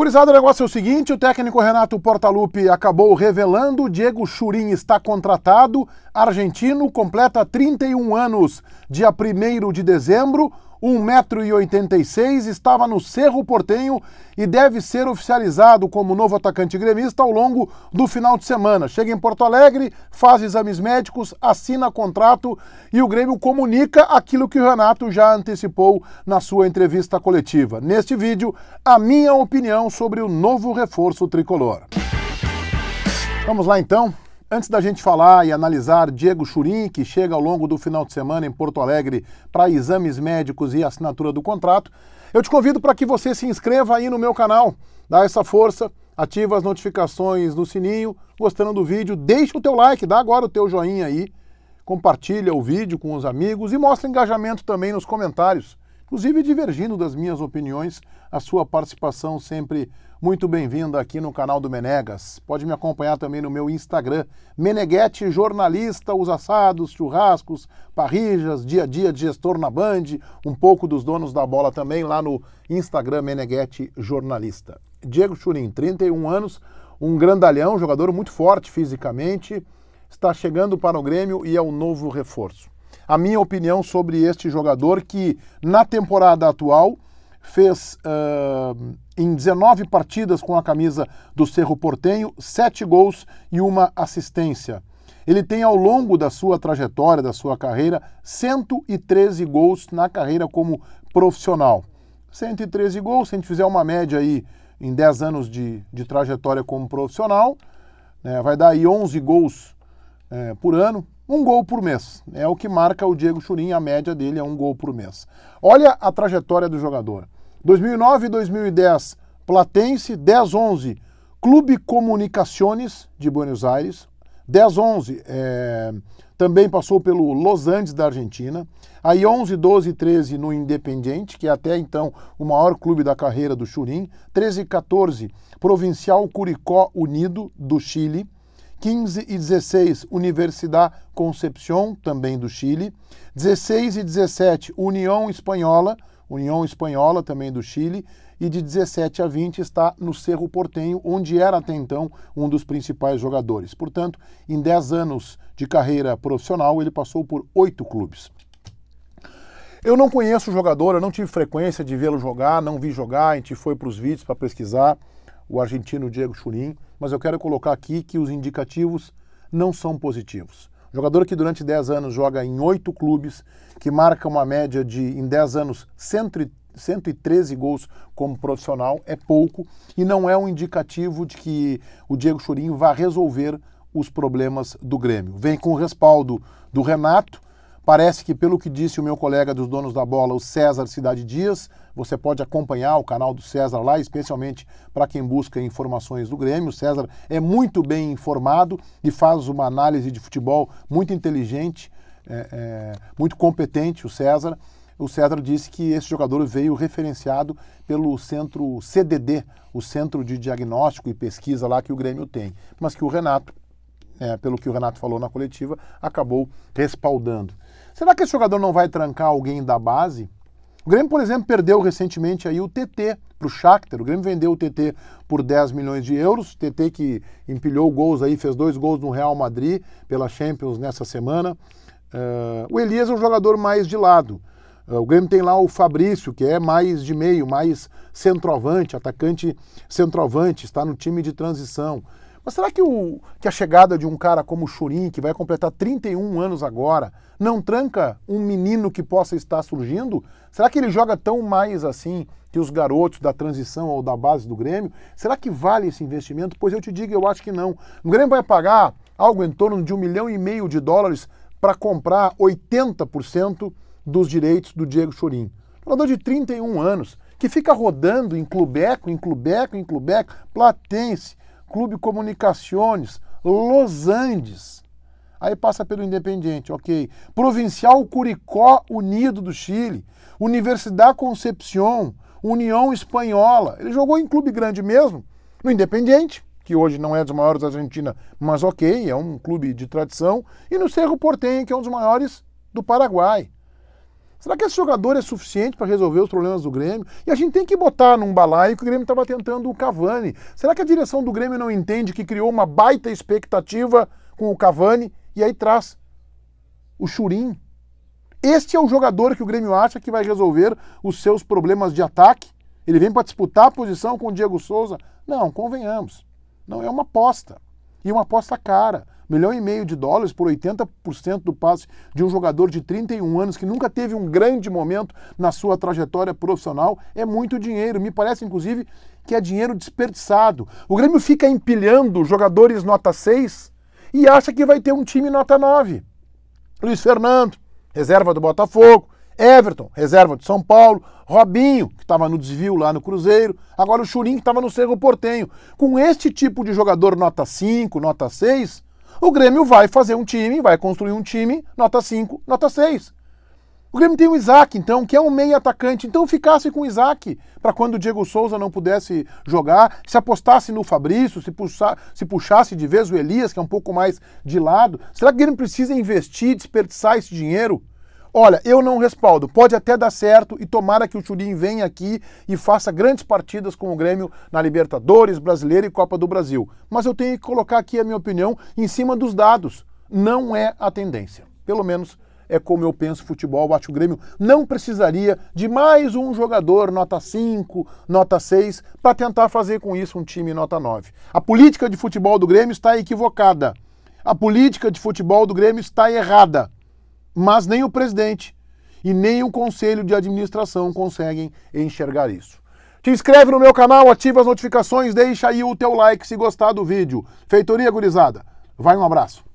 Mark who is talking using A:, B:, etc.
A: Curizado, o negócio é o seguinte: o técnico Renato Portaluppi acabou revelando, Diego Churin está contratado, argentino, completa 31 anos, dia 1 de dezembro. 1,86m, estava no Cerro Portenho e deve ser oficializado como novo atacante gremista ao longo do final de semana. Chega em Porto Alegre, faz exames médicos, assina contrato e o Grêmio comunica aquilo que o Renato já antecipou na sua entrevista coletiva. Neste vídeo, a minha opinião sobre o novo reforço tricolor. Vamos lá então. Antes da gente falar e analisar Diego Churin, que chega ao longo do final de semana em Porto Alegre para exames médicos e assinatura do contrato, eu te convido para que você se inscreva aí no meu canal, dá essa força, ativa as notificações no sininho, gostando do vídeo, deixa o teu like, dá agora o teu joinha aí, compartilha o vídeo com os amigos e mostra engajamento também nos comentários inclusive divergindo das minhas opiniões. A sua participação sempre muito bem-vinda aqui no canal do Menegas. Pode me acompanhar também no meu Instagram, Meneguete Jornalista, os assados, churrascos, parrijas, dia a dia de gestor na Band, um pouco dos donos da bola também lá no Instagram Meneguete Jornalista. Diego Churin, 31 anos, um grandalhão, jogador muito forte fisicamente, está chegando para o Grêmio e é o novo reforço a minha opinião sobre este jogador que, na temporada atual, fez uh, em 19 partidas com a camisa do Cerro Portenho, 7 gols e uma assistência. Ele tem ao longo da sua trajetória, da sua carreira, 113 gols na carreira como profissional. 113 gols, se a gente fizer uma média aí em 10 anos de, de trajetória como profissional, né, vai dar aí 11 gols é, por ano, um gol por mês. É o que marca o Diego Churin, a média dele é um gol por mês. Olha a trajetória do jogador. 2009 e 2010, Platense, 10-11, Clube Comunicações de Buenos Aires, 10-11, é, também passou pelo Los Andes da Argentina, aí 11, 12 13 no Independiente, que é até então o maior clube da carreira do Churim, 13 e 14, Provincial Curicó Unido do Chile, 15 e 16, Universidade Concepción, também do Chile. 16 e 17, União Espanhola, União Espanhola, também do Chile. E de 17 a 20 está no Cerro Portenho, onde era até então um dos principais jogadores. Portanto, em 10 anos de carreira profissional, ele passou por oito clubes. Eu não conheço o jogador, eu não tive frequência de vê-lo jogar, não vi jogar, a gente foi para os vídeos para pesquisar o argentino Diego Churin, mas eu quero colocar aqui que os indicativos não são positivos. Jogador que durante 10 anos joga em 8 clubes, que marca uma média de, em 10 anos, 113 gols como profissional, é pouco e não é um indicativo de que o Diego Churinho vá resolver os problemas do Grêmio. Vem com o respaldo do Renato, Parece que, pelo que disse o meu colega dos donos da bola, o César Cidade Dias, você pode acompanhar o canal do César lá, especialmente para quem busca informações do Grêmio. O César é muito bem informado e faz uma análise de futebol muito inteligente, é, é, muito competente, o César. O César disse que esse jogador veio referenciado pelo centro CDD, o Centro de Diagnóstico e Pesquisa lá que o Grêmio tem, mas que o Renato, é, pelo que o Renato falou na coletiva, acabou respaldando. Será que esse jogador não vai trancar alguém da base? O Grêmio, por exemplo, perdeu recentemente aí o TT para o Shakhtar. O Grêmio vendeu o TT por 10 milhões de euros. O TT que empilhou gols aí, fez dois gols no Real Madrid pela Champions nessa semana. Uh, o Elias é um jogador mais de lado. Uh, o Grêmio tem lá o Fabrício, que é mais de meio, mais centroavante, atacante centroavante, está no time de transição. Mas será que, o, que a chegada de um cara como o Churin, que vai completar 31 anos agora, não tranca um menino que possa estar surgindo? Será que ele joga tão mais assim que os garotos da transição ou da base do Grêmio? Será que vale esse investimento? Pois eu te digo, eu acho que não. O Grêmio vai pagar algo em torno de um milhão e meio de dólares para comprar 80% dos direitos do Diego Churin. Jogador de 31 anos, que fica rodando em clubeco, em clubeco, em clubeco, platense, Clube Comunicações, Los Andes. Aí passa pelo Independiente, ok. Provincial Curicó Unido do Chile, Universidade Concepción, União Espanhola. Ele jogou em clube grande mesmo, no Independiente, que hoje não é dos maiores da Argentina, mas ok, é um clube de tradição, e no Cerro Porteño que é um dos maiores do Paraguai. Será que esse jogador é suficiente para resolver os problemas do Grêmio? E a gente tem que botar num balaio que o Grêmio estava tentando o Cavani. Será que a direção do Grêmio não entende que criou uma baita expectativa com o Cavani e aí traz o Churim? Este é o jogador que o Grêmio acha que vai resolver os seus problemas de ataque? Ele vem para disputar a posição com o Diego Souza? Não, convenhamos. Não é uma aposta. E uma aposta cara milhão e meio de dólares por 80% do passe de um jogador de 31 anos que nunca teve um grande momento na sua trajetória profissional é muito dinheiro. Me parece, inclusive, que é dinheiro desperdiçado. O Grêmio fica empilhando jogadores nota 6 e acha que vai ter um time nota 9. Luiz Fernando, reserva do Botafogo. Everton, reserva de São Paulo, Robinho, que estava no desvio lá no Cruzeiro, agora o Churim, que estava no Cerro Portenho. Com este tipo de jogador nota 5, nota 6, o Grêmio vai fazer um time, vai construir um time, nota 5, nota 6. O Grêmio tem o Isaac, então, que é um meio atacante. Então ficasse com o Isaac para quando o Diego Souza não pudesse jogar, se apostasse no Fabrício, se, se puxasse de vez o Elias, que é um pouco mais de lado. Será que o Grêmio precisa investir, desperdiçar esse dinheiro? Olha, eu não respaldo. Pode até dar certo e tomara que o Churin venha aqui e faça grandes partidas com o Grêmio na Libertadores, Brasileira e Copa do Brasil. Mas eu tenho que colocar aqui a minha opinião em cima dos dados. Não é a tendência. Pelo menos é como eu penso futebol. Eu acho que o Grêmio não precisaria de mais um jogador nota 5, nota 6, para tentar fazer com isso um time nota 9. A política de futebol do Grêmio está equivocada. A política de futebol do Grêmio está errada. Mas nem o presidente e nem o conselho de administração conseguem enxergar isso. Te inscreve no meu canal, ativa as notificações, deixa aí o teu like se gostar do vídeo. Feitoria gurizada. Vai um abraço.